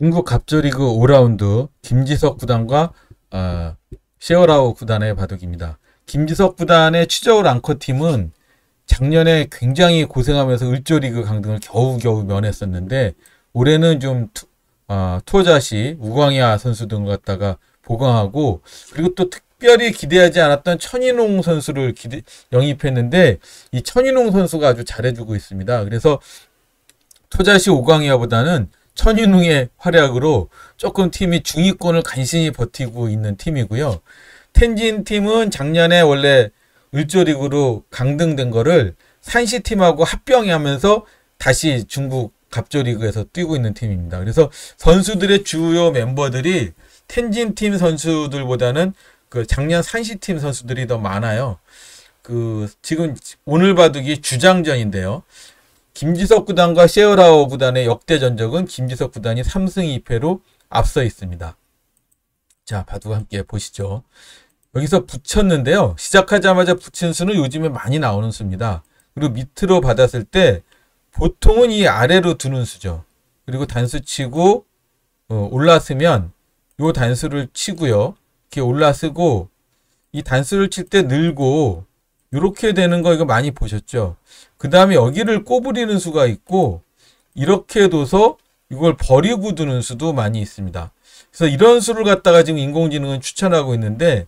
중국 갑절리그 5라운드 김지석 구단과 어, 아, 셰어라우 구단의 바둑입니다. 김지석 구단의 취저울 앙커팀은 작년에 굉장히 고생하면서 을조리그 강등을 겨우겨우 면했었는데 올해는 좀 투, 어, 아, 투어자시 우광야 선수 등을 갖다가 보강하고 그리고 또 특별히 기대하지 않았던 천인홍 선수를 기대, 영입했는데 이 천인홍 선수가 아주 잘해주고 있습니다. 그래서 투자시 오광이와보다는 천인웅의 활약으로 조금 팀이 중위권을 간신히 버티고 있는 팀이고요. 텐진 팀은 작년에 원래 을조리그로 강등된 거를 산시 팀하고 합병하면서 이 다시 중국 갑조리그에서 뛰고 있는 팀입니다. 그래서 선수들의 주요 멤버들이 텐진 팀 선수들보다는 그 작년 산시 팀 선수들이 더 많아요. 그 지금 오늘 바둑이 주장전인데요. 김지석 구단과 셰어라오 구단의 역대 전적은 김지석 구단이 3승 2패로 앞서 있습니다. 자, 바둑 함께 보시죠. 여기서 붙였는데요. 시작하자마자 붙인 수는 요즘에 많이 나오는 수입니다. 그리고 밑으로 받았을 때 보통은 이 아래로 두는 수죠. 그리고 단수 치고 어, 올라서면 요 단수를 치고요. 이렇게 올라서고 이 단수를 칠 때 늘고 이렇게 되는 거 이거 많이 보셨죠? 그 다음에 여기를 꼬부리는 수가 있고 이렇게 둬서 이걸 버리고 두는 수도 많이 있습니다. 그래서 이런 수를 갖다가 지금 인공지능은 추천하고 있는데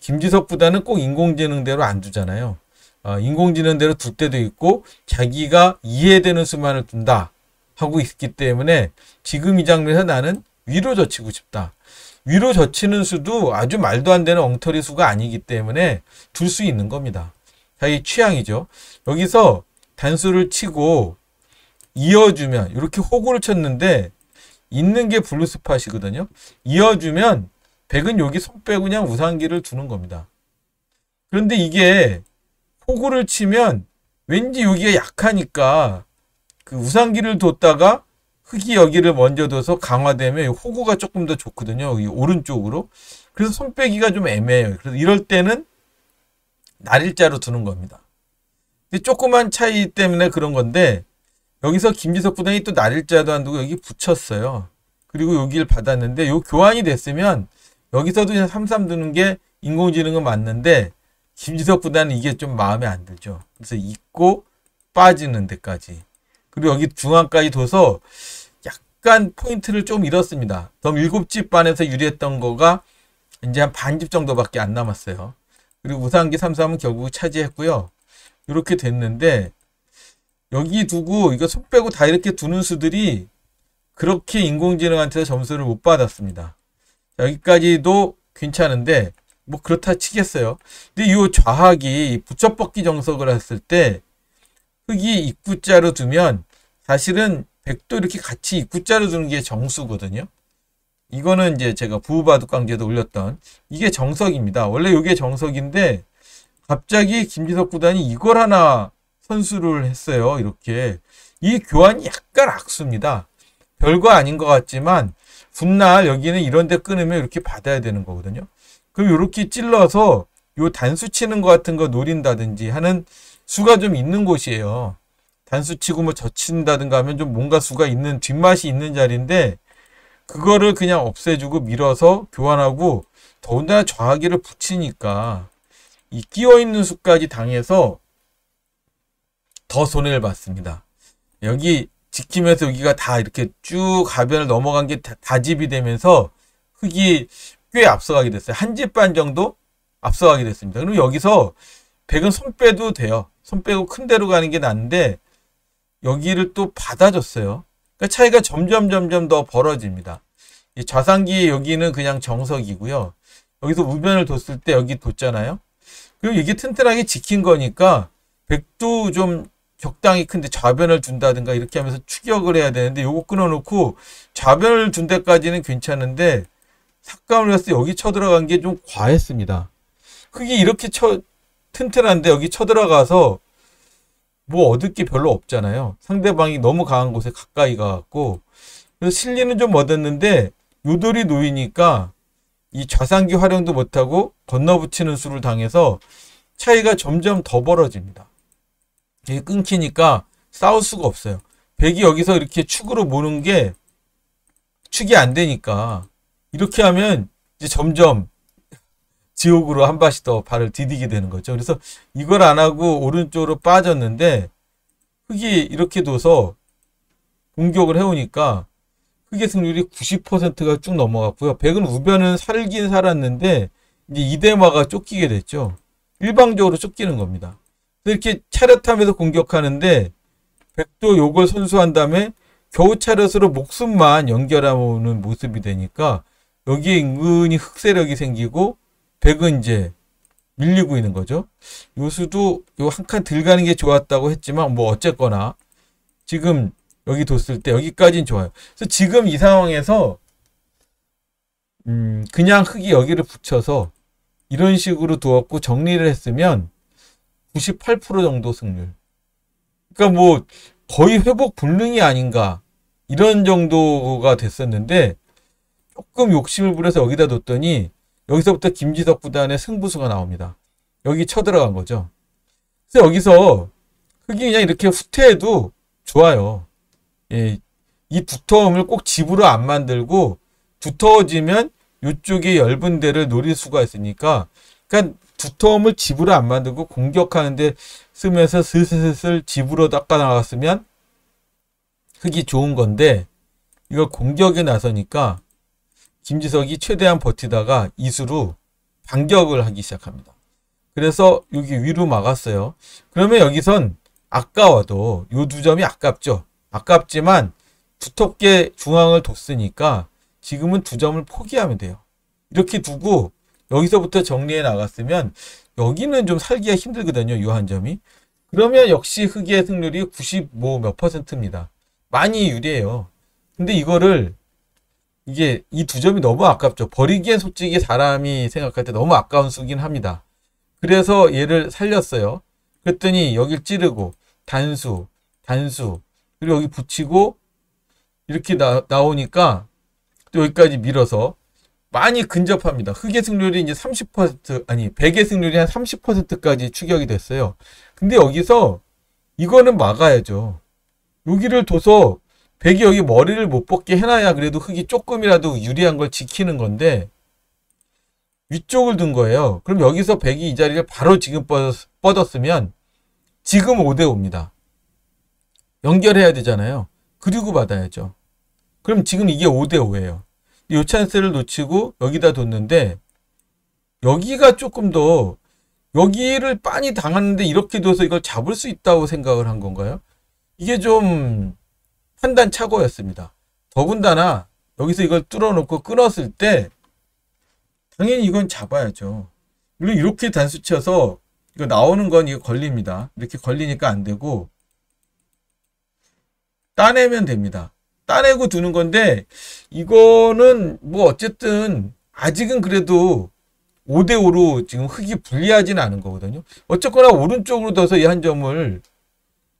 김지석보다는 꼭 인공지능대로 안 두잖아요. 어, 인공지능대로 둘 때도 있고 자기가 이해되는 수만을 둔다 하고 있기 때문에 지금 이 장면에서 나는 위로 젖히고 싶다. 위로 젖히는 수도 아주 말도 안 되는 엉터리 수가 아니기 때문에 둘 수 있는 겁니다. 자기 취향이죠. 여기서 단수를 치고 이어주면 이렇게 호구를 쳤는데 있는 게 블루스팟이거든요. 이어주면 백은 여기 손 빼고 그냥 우산기를 두는 겁니다. 그런데 이게 호구를 치면 왠지 여기가 약하니까 그우산기를 뒀다가 흙이 여기를 먼저 둬서 강화되면 호구가 조금 더 좋거든요. 여기 오른쪽으로. 그래서 손 빼기가 좀 애매해요. 그래서 이럴 때는 날일자로 두는 겁니다. 조그만 차이 때문에 그런 건데 여기서 김지석 부단이 또 날일자도 안 두고 여기 붙였어요. 그리고 여기를 받았는데 요 교환이 됐으면 여기서도 그냥 삼삼 두는 게 인공지능은 맞는데 김지석 부단은 이게 좀 마음에 안 들죠. 그래서 잊고 빠지는 데까지 그리고 여기 중앙까지 둬서 약간 포인트를 좀 잃었습니다. 그럼 7집 반에서 유리했던 거가 이제 한 반집 정도밖에 안 남았어요. 그리고 무상기 3, 3은 결국 차지했고요. 이렇게 됐는데 여기 두고 이거 속 빼고 다 이렇게 두는 수들이 그렇게 인공지능한테 점수를 못 받았습니다. 여기까지도 괜찮은데 뭐 그렇다 치겠어요. 근데 이 좌학이 붙여뻗기 정석을 했을 때 흙이 입구자로 두면 사실은 백도 이렇게 같이 입구자로 두는 게 정수거든요. 이거는 이제 제가 부부바둑강제도 올렸던 이게 정석입니다. 원래 이게 정석인데 갑자기 김지석 구단이 이걸 하나 선수를 했어요. 이렇게 이 교환이 약간 악수입니다. 별거 아닌 것 같지만 훗날 여기는 이런 데 끊으면 이렇게 받아야 되는 거거든요. 그럼 이렇게 찔러서 요 단수 치는 것 같은 거 노린다든지 하는 수가 좀 있는 곳이에요. 단수 치고 뭐 젖힌다든가 하면 좀 뭔가 수가 있는 뒷맛이 있는 자리인데 그거를 그냥 없애주고 밀어서 교환하고 더군다나 저하기를 붙이니까 이 끼어 있는 수까지 당해서 더 손해를 봤습니다. 여기 지키면서 여기가 다 이렇게 쭉 가변을 넘어간 게 다집이 되면서 흙이 꽤 앞서가게 됐어요. 한 집 반 정도 앞서가게 됐습니다. 그럼 여기서 백은 손 빼도 돼요. 손 빼고 큰 데로 가는 게 낫는데 여기를 또 받아줬어요. 그 차이가 점점 점점 더 벌어집니다. 이 좌상기에 여기는 그냥 정석이고요. 여기서 우변을 뒀을 때 여기 뒀잖아요. 그리고 이게 튼튼하게 지킨 거니까 백도 좀 적당히 큰데 좌변을 둔다든가 이렇게 하면서 추격을 해야 되는데 요거 끊어놓고 좌변을 둔 데까지는 괜찮은데 삭감을 해서 여기 쳐들어간 게 좀 과했습니다. 그게 이렇게 쳐, 튼튼한데 여기 쳐들어가서 뭐 얻을 게 별로 없잖아요. 상대방이 너무 강한 곳에 가까이 가갖고 그래서 실리는 좀 얻었는데 요돌이 놓이니까 이 좌상기 활용도 못하고 건너붙이는 수를 당해서 차이가 점점 더 벌어집니다. 이게 끊기니까 싸울 수가 없어요. 백이 여기서 이렇게 축으로 모는 게 축이 안 되니까 이렇게 하면 이제 점점 지옥으로 한 바씩 더 발을 디디게 되는 거죠. 그래서 이걸 안 하고 오른쪽으로 빠졌는데 흙이 이렇게 둬서 공격을 해오니까 흙의 승률이 90%가 쭉 넘어갔고요. 백은 우변은 살긴 살았는데 이제 이대마가 쫓기게 됐죠. 일방적으로 쫓기는 겁니다. 이렇게 차렷하면서 공격하는데 백도 요걸 선수한 다음에 겨우 차렷으로 목숨만 연결하는 모습이 되니까 여기에 은근히 흑세력이 생기고 백은 이제 밀리고 있는 거죠. 요수도 요 한 칸들가는게 좋았다고 했지만 뭐 어쨌거나 지금 여기 뒀을 때 여기까지는 좋아요. 그래서 지금 이 상황에서 음 그냥 흙이 여기를 붙여서 이런 식으로 두었고 정리를 했으면 98% 정도 승률. 그러니까 뭐 거의 회복 불능이 아닌가 이런 정도가 됐었는데 조금 욕심을 부려서 여기다 뒀더니 여기서부터 김지덕 구단의 승부수가 나옵니다. 여기 쳐들어간 거죠. 그래서 여기서 흑이 그냥 이렇게 후퇴해도 좋아요. 예, 이 두터움을 꼭 집으로 안 만들고 두터워지면 이쪽에 엷은 데를 노릴 수가 있으니까 그러니까 두터움을 집으로 안 만들고 공격하는데 쓰면서 슬슬슬 집으로 닦아 나갔으면 흙이 좋은 건데 이걸 공격에 나서니까 김지석이 최대한 버티다가 이수로 반격을 하기 시작합니다. 그래서 여기 위로 막았어요. 그러면 여기선 아까워도 요 두 점이 아깝죠. 아깝지만 두텁게 중앙을 뒀으니까 지금은 두 점을 포기하면 돼요. 이렇게 두고 여기서부터 정리해 나갔으면 여기는 좀 살기가 힘들거든요. 요 한 점이. 그러면 역시 흑의 승률이 95 몇 퍼센트입니다. 많이 유리해요. 근데 이거를 이게 이 두 점이 너무 아깝죠. 버리기엔 솔직히 사람이 생각할 때 너무 아까운 수긴 합니다. 그래서 얘를 살렸어요. 그랬더니 여길 찌르고 단수, 단수 그리고 여기 붙이고 이렇게 나, 나오니까 또 여기까지 밀어서 많이 근접합니다. 흑의 승률이 이제 30% 아니 100의 승률이 한 30%까지 추격이 됐어요. 근데 여기서 이거는 막아야죠. 여기를 둬서 백이 여기 머리를 못 벗게 해놔야 그래도 흙이 조금이라도 유리한 걸 지키는 건데 위쪽을 둔 거예요. 그럼 여기서 백이 이 자리를 바로 지금 뻗었으면 지금 5대5입니다. 연결해야 되잖아요. 그리고 받아야죠. 그럼 지금 이게 5대5예요. 이 찬스를 놓치고 여기다 뒀는데 여기가 조금 더 여기를 빤히 당하는데 이렇게 둬서 이걸 잡을 수 있다고 생각을 한 건가요? 이게 좀 판단 착오였습니다. 더군다나 여기서 이걸 뚫어놓고 끊었을 때 당연히 이건 잡아야죠. 물론 이렇게 단수 쳐서 이거 나오는 건 이거 걸립니다. 이렇게 걸리니까 안 되고 따내면 됩니다. 따내고 두는 건데 이거는 뭐 어쨌든 아직은 그래도 5대5로 지금 흙이 불리하진 않은 거거든요. 어쨌거나 오른쪽으로 둬서 이 한 점을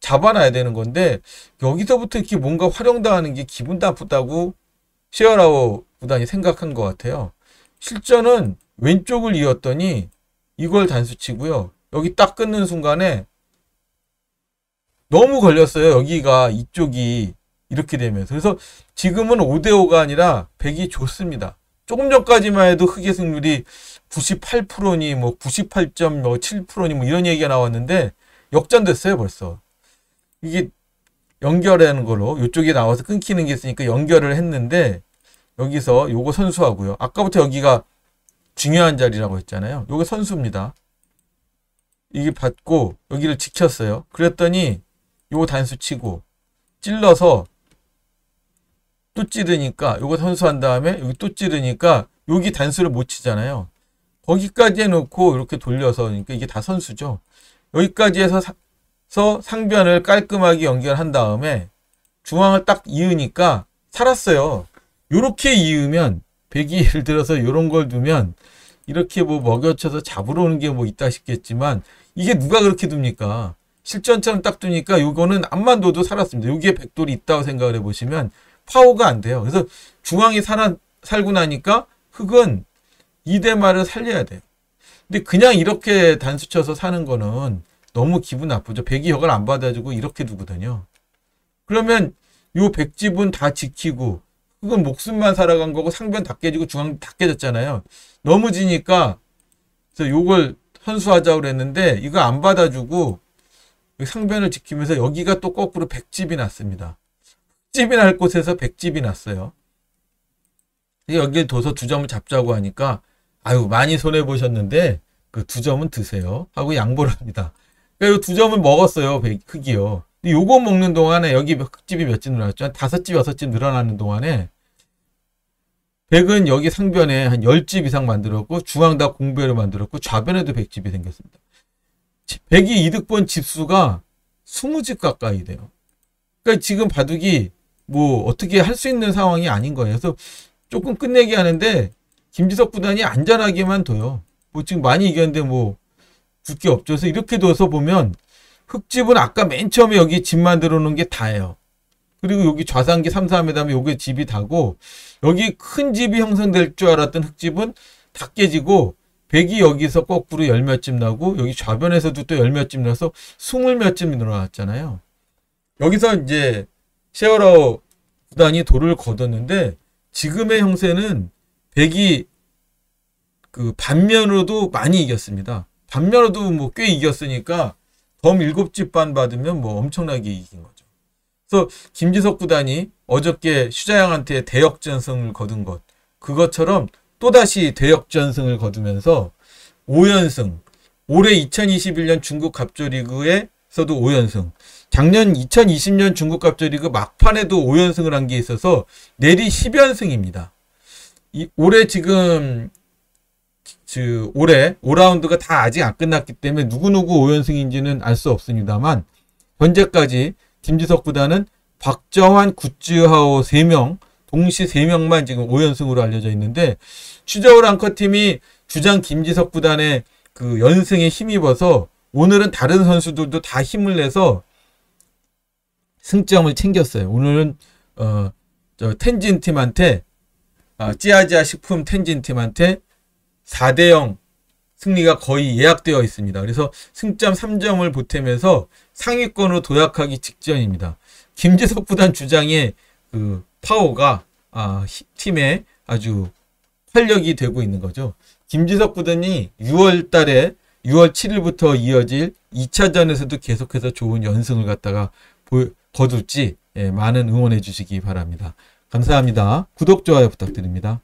잡아놔야 되는 건데 여기서부터 이렇게 뭔가 활용당하는 게 기분 나쁘다고 셰어라오 구단이 생각한 것 같아요. 실전은 왼쪽을 이었더니 이걸 단수치고요. 여기 딱 끊는 순간에 너무 걸렸어요. 여기가 이쪽이 이렇게 되면서 그래서 지금은 5대5가 아니라 100이 좋습니다. 조금 전까지만 해도 흑의 승률이 98%니 뭐 98.7%니 뭐, 뭐 이런 얘기가 나왔는데 역전됐어요 벌써. 이게 연결하는 걸로 이쪽에 나와서 끊기는 게 있으니까 연결을 했는데 여기서 요거 선수하고요. 아까부터 여기가 중요한 자리라고 했잖아요. 요게 선수입니다. 이게 받고 여기를 지켰어요. 그랬더니 요 단수 치고 찔러서 또 찌르니까 요거 선수한 다음에 여기 또 찌르니까 여기 단수를 못 치잖아요. 거기까지 해놓고 이렇게 돌려서 그러니까 이게 다 선수죠. 여기까지 해서 서 상변을 깔끔하게 연결한 다음에 중앙을 딱 이으니까 살았어요. 이렇게 이으면 백이 예를 들어서 이런 걸 두면 이렇게 뭐 먹여쳐서 잡으러 오는 게 뭐 있다 싶겠지만 이게 누가 그렇게 둡니까? 실전처럼 딱 두니까 요거는 암만 둬도 살았습니다. 여기에 백돌이 있다고 생각을 해보시면 파워가 안 돼요. 그래서 중앙이 살아, 살고 나니까 흙은 이대마를 살려야 돼요. 근데 그냥 이렇게 단수쳐서 사는 거는 너무 기분 나쁘죠. 백이역을 안 받아주고 이렇게 두거든요. 그러면 요 백집은 다 지키고 그건 목숨만 살아간 거고 상변 다 깨지고 중앙 다 깨졌잖아요. 너무 지니까 그래서 요걸 선수하자고 그랬는데 이거 안 받아주고 상변을 지키면서 여기가 또 거꾸로 백집이 났습니다. 집이 날 곳에서 백집이 났어요. 여기 둬서 두 점을 잡자고 하니까 아유 많이 손해보셨는데 그 두 점은 드세요 하고 양보를 합니다. 그래서 두 점을 먹었어요. 크기요 근데 요거 먹는 동안에 여기 흑집이 몇 집 늘어났죠? 한 다섯 집, 여섯 집 늘어나는 동안에 백은 여기 상변에 한1 0집 이상 만들었고 중앙 다 공배로 만들었고 좌변에도 1 0 0집이 생겼습니다. 백이 이득 본 집수가 2 0집 가까이 돼요. 그러니까 지금 바둑이 뭐 어떻게 할 수 있는 상황이 아닌 거예요. 그래서 조금 끝내기 하는데 김지석 부단이 안전하게만 둬요. 뭐 지금 많이 이겼는데 뭐 붓기 없죠서 이렇게 둬서 보면 흙집은 아까 맨 처음에 여기 집 만들어 놓은 게 다예요. 그리고 여기 좌상기 3, 4함에 다음에 요게 집이 다고 여기 큰 집이 형성될 줄 알았던 흙집은 다 깨지고 백이 여기서 거꾸로 열 몇 집 나고 여기 좌변에서도 또 열 몇 집 나서 스물 몇집 늘어났잖아요. 여기서 이제 셰어러 구단이 돌을 걷었는데 지금의 형세는 백이 그 반면으로도 많이 이겼습니다. 반면에도 뭐 꽤 이겼으니까 덤 일곱 집반 받으면 뭐 엄청나게 이긴 거죠. 그래서 김지석 구단이 어저께 슈자양한테 대역전승을 거둔 것 그것처럼 또다시 대역전승을 거두면서 5연승 올해 2021년 중국 갑조리그에서도 5연승 작년 2020년 중국 갑조리그 막판에도 5연승을 한 게 있어서 내리 10연승입니다. 올해 지금 즉 올해 5라운드가 다 아직 안 끝났기 때문에 누구누구 5연승인지는 알 수 없습니다만 현재까지 김지석 구단은 박정환, 굿즈하오 3명, 동시 3명만 지금 5연승으로 알려져 있는데 취저울앙커팀이 주장 김지석 구단의 그 연승에 힘입어서 오늘은 다른 선수들도 다 힘을 내서 승점을 챙겼어요. 오늘은 어, 텐진 팀한테 아, 찌아지아 식품 텐진 팀한테 4대 0 승리가 거의 예약되어 있습니다. 그래서 승점 3점을 보태면서 상위권으로 도약하기 직전입니다. 김재석 부단 주장의 그 파워가 아, 팀의 아주 활력이 되고 있는 거죠. 김재석 부단이 6월 달에 6월 7일부터 이어질 2차전에서도 계속해서 좋은 연승을 갖다가 거둘지 예, 많은 응원해 주시기 바랍니다. 감사합니다. 구독, 좋아요 부탁드립니다.